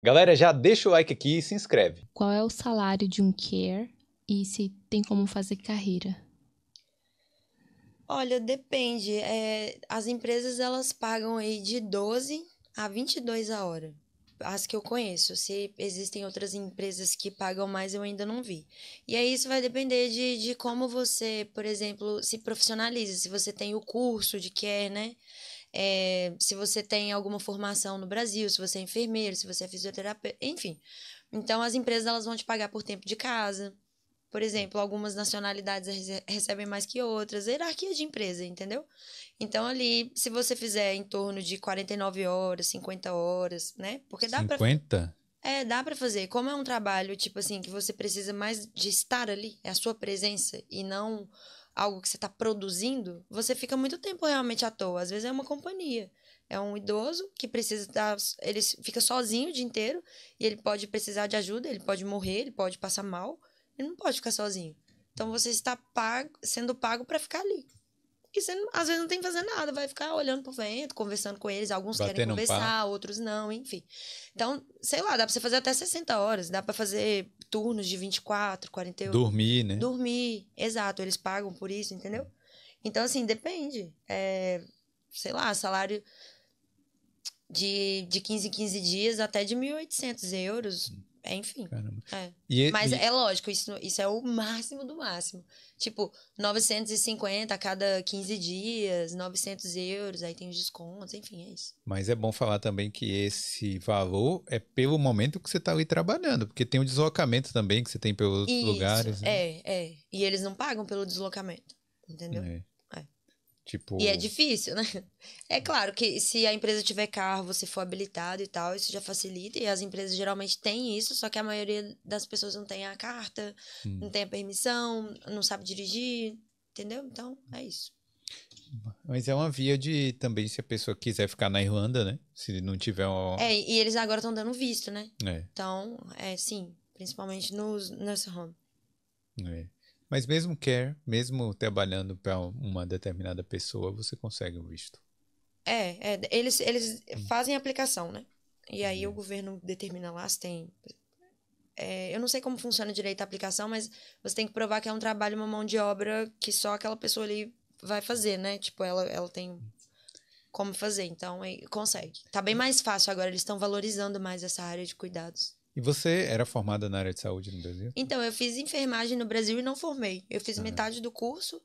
Galera, já deixa o like aqui e se inscreve. Qual é o salário de um care e se tem como fazer carreira? Olha, depende. É, as empresas elas pagam aí de 12 a 22 a hora. As que eu conheço. Se existem outras empresas que pagam mais, eu ainda não vi. E aí isso vai depender de, de como você, por exemplo, se profissionaliza. Se você tem o curso de care, né? é, se você tem alguma formação no Brasil, se você é enfermeiro, se você é fisioterapeuta, enfim. Então, as empresas elas vão te pagar por tempo de casa. Por exemplo, algumas nacionalidades recebem mais que outras. Hierarquia de empresa, entendeu? Então, ali, se você fizer em torno de 49 horas, 50 horas, né? Porque dá 50? Pra... É, dá para fazer. Como é um trabalho, tipo assim, que você precisa mais de estar ali, é a sua presença e não algo que você está produzindo, você fica muito tempo realmente à toa. Às vezes é uma companhia. É um idoso que precisa estar. Tá, ele fica sozinho o dia inteiro e ele pode precisar de ajuda, ele pode morrer, ele pode passar mal, ele não pode ficar sozinho. Então você está pago, sendo pago para ficar ali. E você, às vezes, não tem que fazer nada, vai ficar olhando pro vento, conversando com eles. Alguns Batendo querem conversar, um outros não, enfim. Então, sei lá, dá pra você fazer até 60 horas, dá para fazer turnos de 24, 48. Dormir, né? Dormir, exato. Eles pagam por isso, entendeu? Então, assim, depende. É, sei lá, salário de, de 15 em 15 dias até de 1.800 euros. Enfim. É. E, é, Mas e... é lógico, isso, isso é o máximo do máximo. Tipo, 950 a cada 15 dias, 900 euros, aí tem os descontos, enfim, é isso. Mas é bom falar também que esse valor é pelo momento que você está ali trabalhando, porque tem o deslocamento também que você tem pelos isso, lugares. Né? É, é. E eles não pagam pelo deslocamento, entendeu? É. Tipo... E é difícil, né? É claro que se a empresa tiver carro, você for habilitado e tal, isso já facilita. E as empresas geralmente têm isso, só que a maioria das pessoas não tem a carta, hum. não tem a permissão, não sabe dirigir, entendeu? Então, é isso. Mas é uma via de também se a pessoa quiser ficar na Irlanda, né? Se não tiver É, e eles agora estão dando visto, né? É. Então, é sim, principalmente nos nurse home. É. Mas mesmo care, mesmo trabalhando para uma determinada pessoa, você consegue o visto. É, é eles, eles hum. fazem aplicação, né? E aí o uhum. governo determina lá se tem. É, eu não sei como funciona direito a aplicação, mas você tem que provar que é um trabalho, uma mão de obra que só aquela pessoa ali vai fazer, né? Tipo, ela, ela tem como fazer, então consegue. Tá bem hum. mais fácil agora, eles estão valorizando mais essa área de cuidados. E você era formada na área de saúde no Brasil? Então, eu fiz enfermagem no Brasil e não formei. Eu fiz metade do curso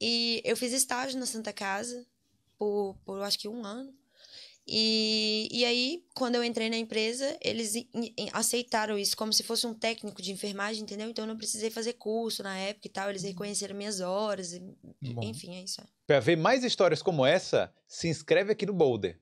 e eu fiz estágio na Santa Casa por, por acho que um ano. E, e aí, quando eu entrei na empresa, eles in, in, aceitaram isso como se fosse um técnico de enfermagem, entendeu? Então eu não precisei fazer curso na época e tal, eles uhum. reconheceram minhas horas, e, enfim, é isso. Para ver mais histórias como essa, se inscreve aqui no Boulder.